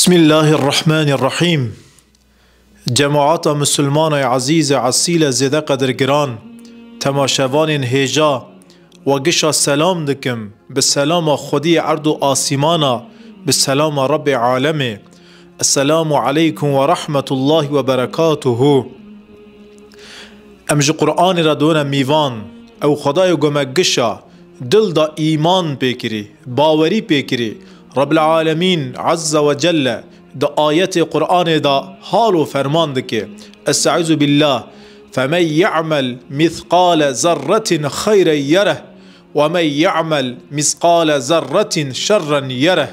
بسم الله الرحمن الرحيم جماعات مسلمان عزيز عسیل زيدا قدر جران تماشوان هیجا و گشا سلام دكم به سلام عرض و آسیمانا رب عالمي السلام عليكم ورحمة الله وبركاته امج قرآن ردون دون او خدايو قمقشا دل دا إيمان بكري باوري بكري رب العالمين عز و جل آيات قرآن دا حالو فرمان دکه استعوذ بالله فمن يعمل مثقال ذرة خيرا يره ومن يعمل مثقال ذرة شرا يره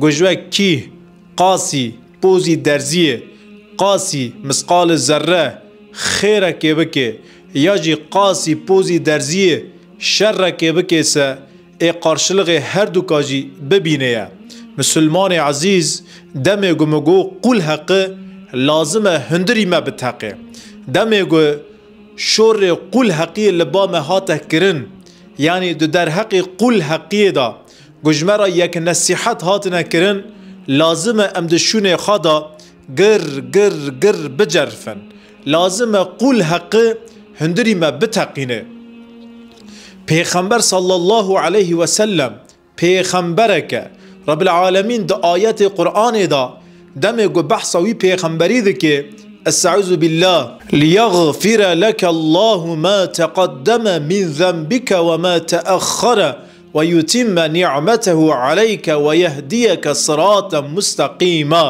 گجوه كي قاسي بوزي درزي قاسي مثقال ذره خيرا كي بكي يجي قاسي بوزي درزي درزیه كي بكي سه ای قارشلغ هر دو کاجی ببینه مسلمان عزیز دمه گمگو قول حق لازمه هندری ما بتاقه دمه گو شور قول حقی لبام هاته کرن یعنی دو در حق قول حقی دا گجمرا یک نصیحت هاتنه کرن لازمه امدشون خدا گر گر گر بجرفن لازمه قول حق هندری ما بتاقینه پیغمبر صلی الله علیه و سلم پیغمبرک رب العالمین د آیت قرآن دا دم گو بحث وی پیغمبری ده که استعوذ بالله ليغفر لك الله ما تقدم من ذنبك وما تأخر ويتم نعمته عليك ويهديك صراطا مستقيما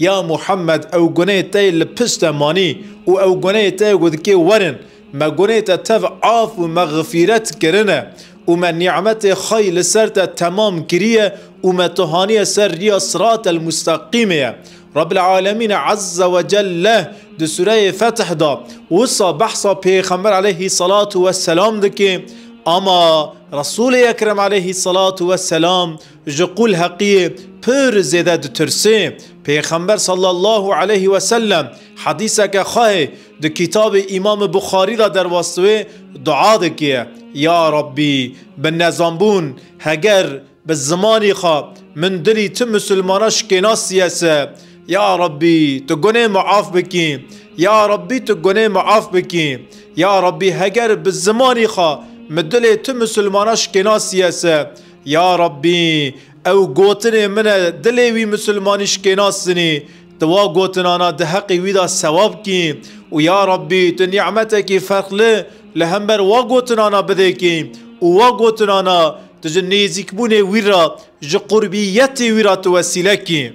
يا محمد او جنيتي ماني او جنيتي وذكي ورن ما گونیت تف عاف و مغفرت کرنه و ما نعمت خیل سرت تمام کریه و ما تهانی سر ریا صراط المستقیمه رب العالمين عز وجل دو سوره فتح دا وصا بحثا پیغمبر عليه الصلاة والسلام دكي اما رسول اکرم علیه الصلاة و السلام جقول حقیه پر زیده دو ترسه پیغمبر صلی الله علیه و سلم حدیثه که خواه دو کتاب امام بخاری را در واسطه دعا دکیه یا ربی به نظامبون هگر به زمانی خواه من دلی تو مسلماناش کناسیسه یا ربی تو معاف بكي یا ربی تو معاف بكي یا ربی هگر به زمانی خواه مدلê tu musulmana şkenasiye se Ya Rabbî ew gotinê min e dilê wî musulmanî şkenasinî Tu wa gotinana di heqî wî da sewab kî û ya Rabbî tu nimetekî ferqli li hember wa gotinana bidekî û wa gotinana tu ji nêzîkbûnê wî ra ji qurbiyetê wî ra tu vesilekî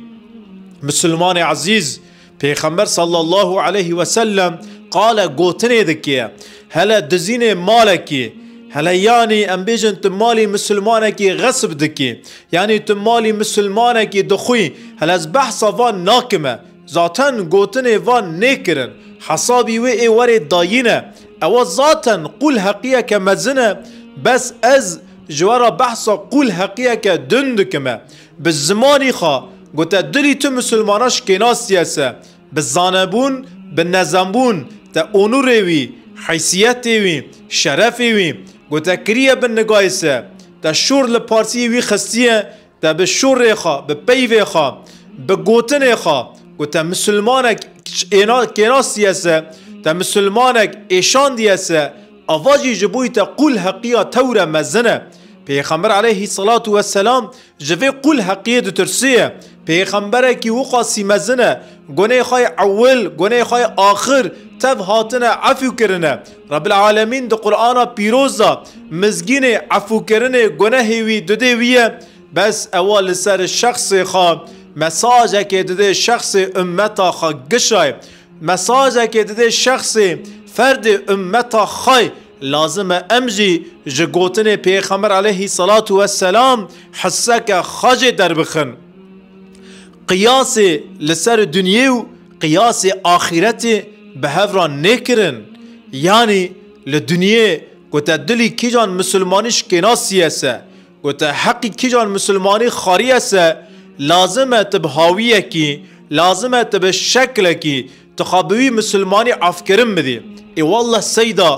Musulmanê ezîz Pêxember sallallahu aleyhi ve sellem qale gotinê dike hele dizînê malekî هلیانی ام بیجن تو مالی مسلمانه کی غصب دکی یعنی تو مالی مسلمانه کی دخوی هل از بحثا وان ناکمه زاتن گوتن وان نکرن حسابی و ای وری داینه او زاتن قول حقیه که مزنه بس از جوارا بحثا قول حقیه که دندکمه به زمانی خواه گوته دلی تو مسلماناش کناسیسه به زانبون به نزمبون ته اونوروي حیثیت وي شرف وي گوتکریه بن نگایسه تا شور لپارسی وی خستیه تا به شور خوا به پیوه خوا به گوتن خوا گوتا مسلمانک اینا کناسیسه تا مسلمانک ایشان دیسه اواجی جبوی تا قول حقیا تور مزنه پیغمبر علیه الصلاة والسلام جوی قول حقیه دو ترسیه پیغمبر کی و قاسی مزنه گناه خای اول گناه خای آخر تف هاتنه عفو کرنه رب العالمین ده قرآن پیروزا مزگین عفو کرنه گناه وی دده ویه بس اول سر شخص خا مساج که دده شخص امتا خا گشای مساج که دده شخص فرد امتا خواه لازم امجی جگوتن پیغمبر علیه الصلاة والسلام حسک خاج در بخن قیاس لسر دنیا و قیاس آخرت به هفران نکرن یعنی لدنیا گوته دلی کی جان مسلمانیش کناسی هسه گوته حقی کی جان مسلمانی خاری هسه لازمه تبهاویه کی لازمه تب شکل کی تخابوی مسلمانی عفکرم بدی ای والله سیدا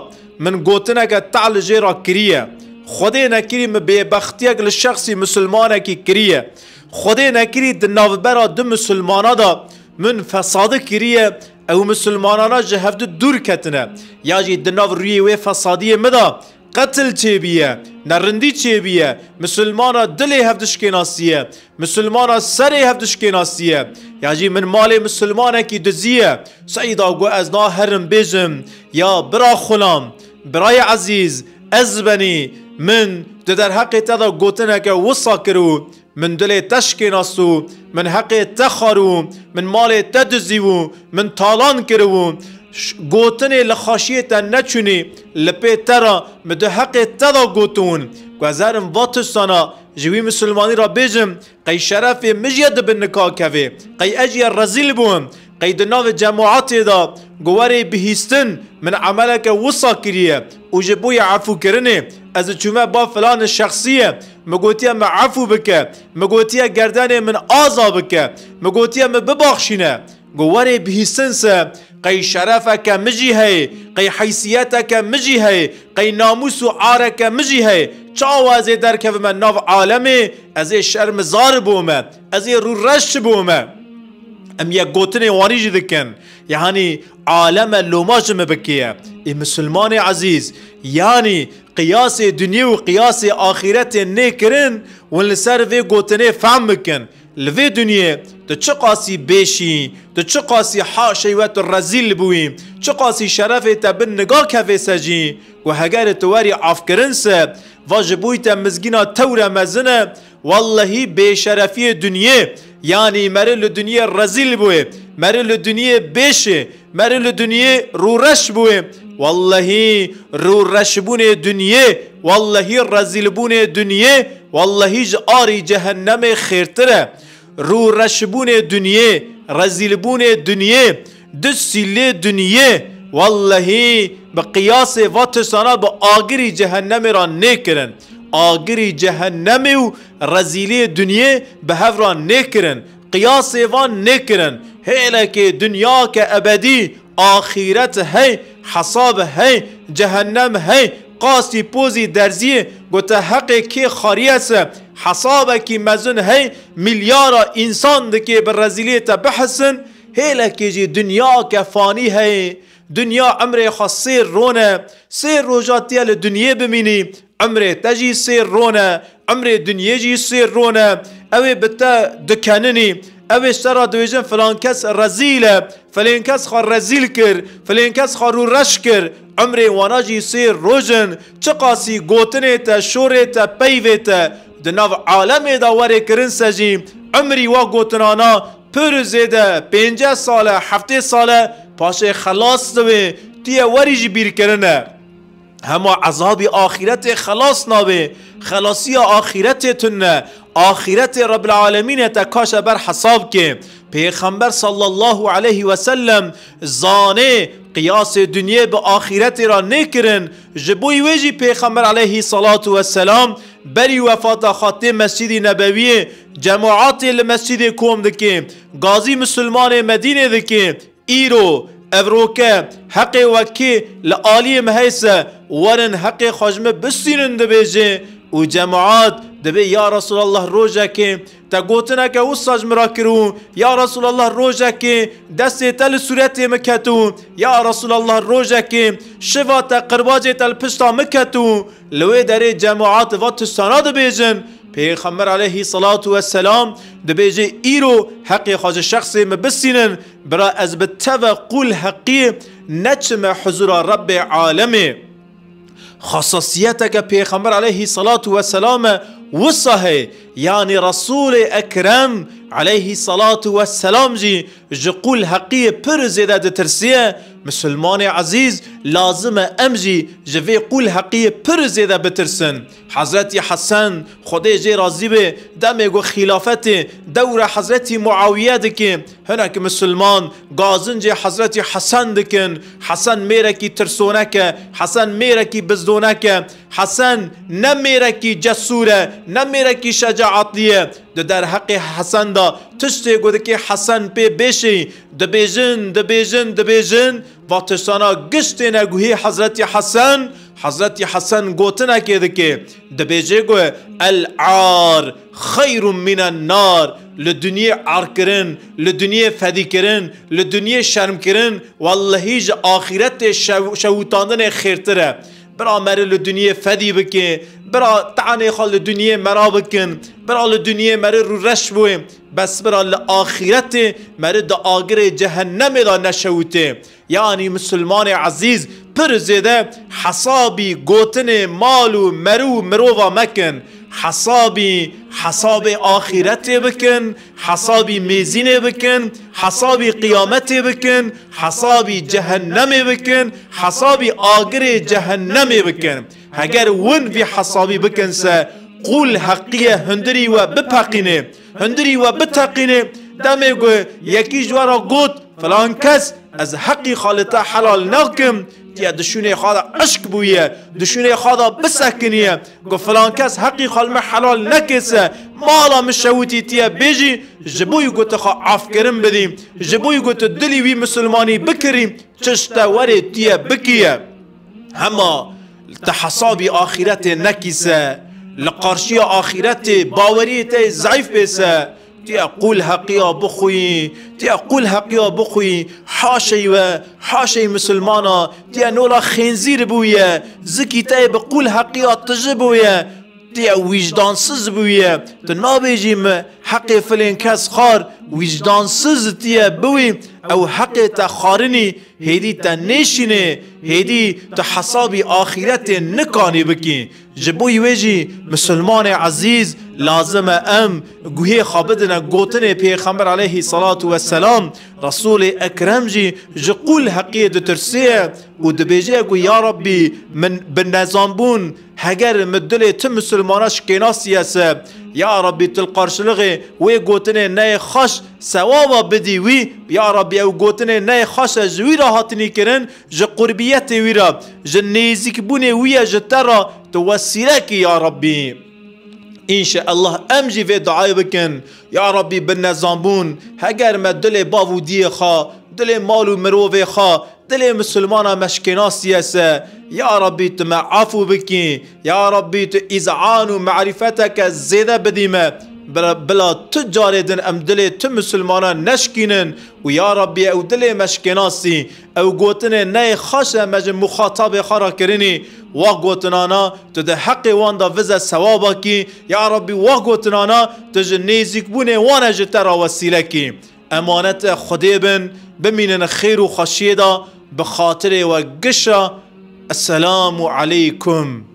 من گوتنه که تعل جیرا کریه خدای نکریم به اگل شخصی مسلمانه کی کریه خدای نکری د نوبرا د مسلمانا دا من فساد کریه او مسلمانانا جهفت دور کتنه یا جی د روی و فسادی مدا قتل چه بیه نرندی چه بیه مسلمانا دل هفتش کناسیه مسلمانا سر هفتش کناسیه یا جی من مال مسلمانه کی دزیه سعیدا گو از نا هرم بیجم یا برا خلام برای عزیز از بنی من تو در حق تدا گوتنه وصا کرو من دل تشکی ناسو من حق تخارو من مال تدزیو من تالان کرو گوتنه لخاشیه تا نچونی لپی ترا مده حق تدا گوتون گوزرم واتستانا جوی مسلمانی را بیجم قی شرف مجید بن نکاح کوی قی اجی رزیل بوم قی دناو جماعات دا گواری بهیستن من عملک وصا کریه و جبوی عفو کرنه از چوما با فلان شخصیه مگوتیه ما عفو بکه مگوتیه گردن من آزا بکه مگوتیه ما ببخشینه گواره بهیسن قی که مجی هی قی که مجی قی ناموس و که مجی هی چاو از در که من ناف عالمه از شرم زار بومه از رو رش بومه ام یک گوتن وانیج دکن یعنی عالم لوماج مبکیه ای مسلمان عزیز یعنی قیاس دنیا و قیاس آخرت نکرن و لسر وی فهم بکن لفي دنيا تشقاسي بيشي تشقاسي حاشي وات الرزيل بوي تشقاسي شرفي تبن نقا كافي سجي وهجار تواري عفكرنسا تا تمزجينا تورا مزنة والله بشرفية دنيا Yani meril dünya rezil bu. Meril dünya beşi. Meril dünya rureş bu. Vallahi rureşbune dünya. Vallahi rezilbune dünya. Vallahi ari cehenneme khirtire. Rureşbune dünya. Rezilbune dünya. Düssille dünya. Vallahi bi kıyası vatı sana bi agiri cehenneme ran ne kirin. آگری جهنمی و رزیلی دنیا به هفران نکرن قیاس ایوان نکرن هیله که دنیا که ابدی آخیرت هی حساب هی جهنم هی قاسی پوزی درزی گوته حق که خاری حساب کی مزون هی میلیارا انسان ده که رزیلی تا بحسن هیله که جی دنیا که فانی هی دنیا عمر خاص سیر رونه سیر روجاتیه دنیا بمینی عمرێ تەژی سێ ڕۆنە ئەمرێ دنیێژی سێ ڕۆنە ئەوێ بتە دکەننی ئەوێ شەرا دوێژن فلان کەس ڕەزیلە فلێن کەس خوا ڕەزیل کرد فلێن کەس خاڕوو ڕەش کرد ئەمرێ واناژی سێ ڕۆژن چ قاسی گوتنێتە شۆرێتە پەیوێتە دناو عالەمێدا وەرێکردن سەژی ئەمری وا گوتنانە پر زێدە پێ ساڵە هەفتێ ساڵە پاشێ خلاص دەوێ تیە وەریژی بیرکردنە. همو عذاب آخرت خلاص نابه خلاصی تنه آخرت رب العالمین کاش بر حساب که پیغمبر صلی الله علیه و سلم زانه قیاس دنیا به آخرت را نکرن جبوی ویجی پیغمبر علیه صلات و سلام بری وفات خاطی مسجد نبوی جماعات مسجد کوم دکه گازی مسلمان مدینه دکه ایرو او روکه حق وکی لعالی محیثه ورن حق خواجمه بسیرین دو بیجه و جمعات دوی یا رسول الله روزه که تا گوتنه که او سجم را کرو یا رسول الله روزه که دستی تا لسوریتی مکتو یا رسول الله روزه که شفا تا تل تا لپشتا مکتو لوی در جمعات و تستانه دو پیغمبر علیه صلات والسلام السلام دبیجه ایرو حقی خواج شخصی مبسینن برا از بتوقل حقی نچم حضور رب عالمه خصاصيتك پیغمبر علیه الصلاة والسلام وصه یعنی رسول اکرم علیه الصلاة والسلام جی جقول حقية پر زيادة ترسیه مسلمان عزیز لازم امجی جوی قول حقی پر زیده بترسن حضرت حسن خدا جی راضی به دم گو خلافت دور حضرت معاویه دکه هنک مسلمان گازن جی حضرت حسن دکن حسن میره کی ترسونه که حسن میره کی بزدونه که حسن نمیره کی جسوره نمیره کی شجاعتیه در حق حسن دا تشتێ حسن پی پێ دبیجن دبیجن دبیجن و با تشتانە گشتێنە گوهی حسن حەسەن حسن گوتنه که دەکێ دەبێژێ گوێ العار خیرم منە نار لە دنیا ئارکردن لە دنیا فەدیکردن لە دنیا شەرمکردن واللهی ji ئاخیرەتێ شەوتاندنێ خێرترە. برامەرە لە دنیا فدی بکێ برا تعني خال الدنيا مرابكن برا الدنيا مر رو رش بس برا لآخرت مر دا آگر جهنم دا نشوته يعني مسلمان عزيز پر زیده حسابی قوتن مالو مرو مرووا مكن حسابي حساب آخرتي بكن حسابي ميزيني بكن حسابي قيامتي بكن حسابي جهنمي بكن حسابي آقري جهنمي بكن هجر ون في حصابي بكنسا قول حقية هندري و بپەقینێ هندري و بتاقيني دامي گوێ يكي جوارا قوت فلان كس از حقي خالطة حلال ناكم یا دشوني خادا عشق بووە دشوني خادا بسەکنیە گو فلان کەس حەقی خەڵمە حلال ناكس مالا مشاوتي تیە بيجي ji بۆی تخا ئافکردن بدیم بدي بۆی گوتە تدلي وي مسلماني بكري چشتا وري تیە بكية هەما تحصاب آخرت نکیسه لقرشي آخرت باوری تی ضعیف بیسه تی قول حقیا بخوی تی قول حقیا بخوی حاشی و حاشي مسلمانا تي أنولا خنزير بويا زكي تي بقول هقيا تجبویه تیا وجدانسز بویه تو نابیجیم حق فلين کس خار وجدان سز تیا بوی او حق تخارني هيدي تنشيني هيدي تحصابي آخرت نكاني بكي جبوی ویجی مسلمان عزيز لازم ام گوهي خابدنا گوتن پیغمبر عليه الصلاة والسلام رسول اكرم جي جقول حقية دترسیه و دبیجه گو یا ربی من بنزان هجر مدلي تم مسلماناش کناسیس يا ربي تل لغي وي قوتني ناي خش سوابا بدي وي يا ربي او قوتني ناي خش جوی را كرن کرن ج قربیت وی را ج نیزیک بونه وی ج ترا تو وسیلک ان شاء الله امجي في دعاي بكن يا ربي بالنزامبون هجر مدلي بافو دي خا دل مال و مروف خا دل مسلمان مشکناسیه سه یا ربی تو معفو بکین یا ربی تو ازعان و معرفت که زیده بدیم بلا تجار دن ام دل تو مسلمان نشکینن و یا ربی او دلي مشكناسي او گوتن نه خاش مجم مخاطب خارا کرنی و گوتنانا تو ده حق وان وزه سوابا کی یا ربی و گوتنانا تو واقوتنانا تجنيزك وانه جتر وسیله کی امانت خدای بن بمینن خیر و خشیه دا و گشه السلام علیکم